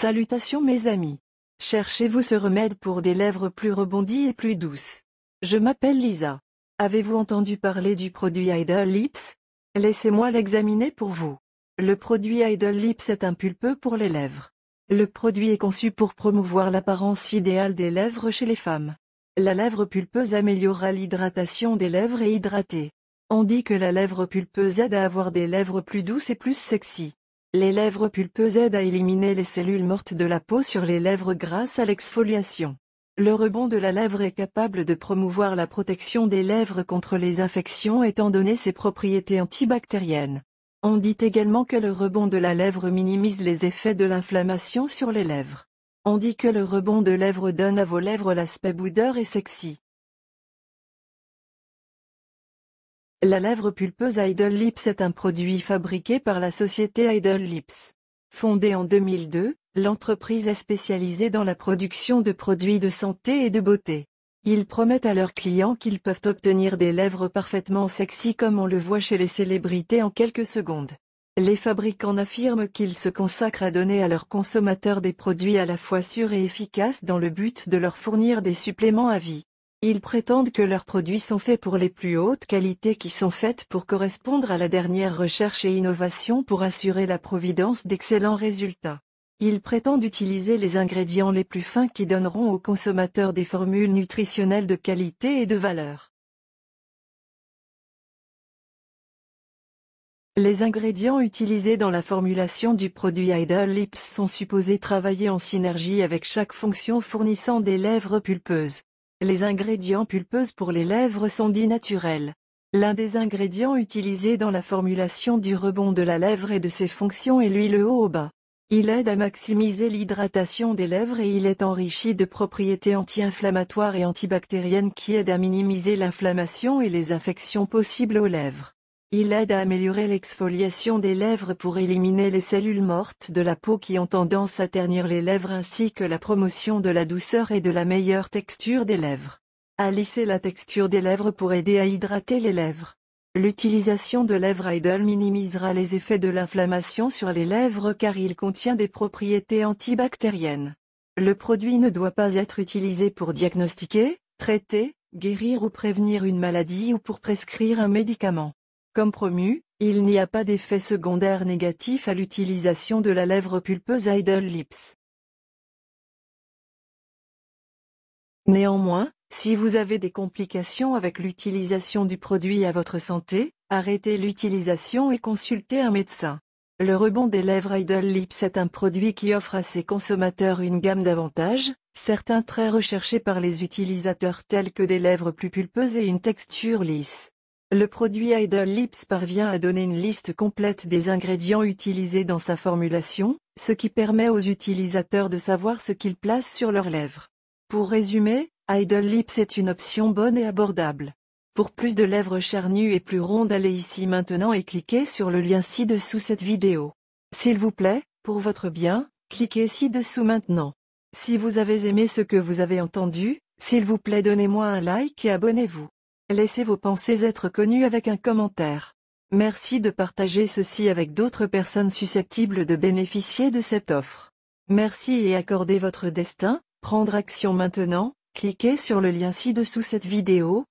Salutations mes amis. Cherchez-vous ce remède pour des lèvres plus rebondies et plus douces. Je m'appelle Lisa. Avez-vous entendu parler du produit Idol Lips Laissez-moi l'examiner pour vous. Le produit Idol Lips est un pulpeux pour les lèvres. Le produit est conçu pour promouvoir l'apparence idéale des lèvres chez les femmes. La lèvre pulpeuse améliorera l'hydratation des lèvres et hydratée. On dit que la lèvre pulpeuse aide à avoir des lèvres plus douces et plus sexy. Les lèvres pulpeuses aident à éliminer les cellules mortes de la peau sur les lèvres grâce à l'exfoliation. Le rebond de la lèvre est capable de promouvoir la protection des lèvres contre les infections étant donné ses propriétés antibactériennes. On dit également que le rebond de la lèvre minimise les effets de l'inflammation sur les lèvres. On dit que le rebond de lèvres donne à vos lèvres l'aspect boudeur et sexy. La lèvre pulpeuse Idol Lips est un produit fabriqué par la société Idol Lips. Fondée en 2002, l'entreprise est spécialisée dans la production de produits de santé et de beauté. Ils promettent à leurs clients qu'ils peuvent obtenir des lèvres parfaitement sexy comme on le voit chez les célébrités en quelques secondes. Les fabricants affirment qu'ils se consacrent à donner à leurs consommateurs des produits à la fois sûrs et efficaces dans le but de leur fournir des suppléments à vie. Ils prétendent que leurs produits sont faits pour les plus hautes qualités qui sont faites pour correspondre à la dernière recherche et innovation pour assurer la providence d'excellents résultats. Ils prétendent utiliser les ingrédients les plus fins qui donneront aux consommateurs des formules nutritionnelles de qualité et de valeur. Les ingrédients utilisés dans la formulation du produit Idol Lips sont supposés travailler en synergie avec chaque fonction fournissant des lèvres pulpeuses. Les ingrédients pulpeuses pour les lèvres sont dits naturels. L'un des ingrédients utilisés dans la formulation du rebond de la lèvre et de ses fonctions est l'huile bas. Il aide à maximiser l'hydratation des lèvres et il est enrichi de propriétés anti-inflammatoires et antibactériennes qui aident à minimiser l'inflammation et les infections possibles aux lèvres. Il aide à améliorer l'exfoliation des lèvres pour éliminer les cellules mortes de la peau qui ont tendance à ternir les lèvres ainsi que la promotion de la douceur et de la meilleure texture des lèvres. À lisser la texture des lèvres pour aider à hydrater les lèvres. L'utilisation de lèvres idle minimisera les effets de l'inflammation sur les lèvres car il contient des propriétés antibactériennes. Le produit ne doit pas être utilisé pour diagnostiquer, traiter, guérir ou prévenir une maladie ou pour prescrire un médicament. Comme promu, il n'y a pas d'effet secondaire négatif à l'utilisation de la lèvre pulpeuse Idle Lips. Néanmoins, si vous avez des complications avec l'utilisation du produit à votre santé, arrêtez l'utilisation et consultez un médecin. Le rebond des lèvres Idol Lips est un produit qui offre à ses consommateurs une gamme d'avantages, certains très recherchés par les utilisateurs tels que des lèvres plus pulpeuses et une texture lisse. Le produit Idol Lips parvient à donner une liste complète des ingrédients utilisés dans sa formulation, ce qui permet aux utilisateurs de savoir ce qu'ils placent sur leurs lèvres. Pour résumer, Idol Lips est une option bonne et abordable. Pour plus de lèvres charnues et plus rondes allez ici maintenant et cliquez sur le lien ci-dessous cette vidéo. S'il vous plaît, pour votre bien, cliquez ci-dessous maintenant. Si vous avez aimé ce que vous avez entendu, s'il vous plaît donnez-moi un like et abonnez-vous. Laissez vos pensées être connues avec un commentaire. Merci de partager ceci avec d'autres personnes susceptibles de bénéficier de cette offre. Merci et accordez votre destin, prendre action maintenant, cliquez sur le lien ci-dessous cette vidéo,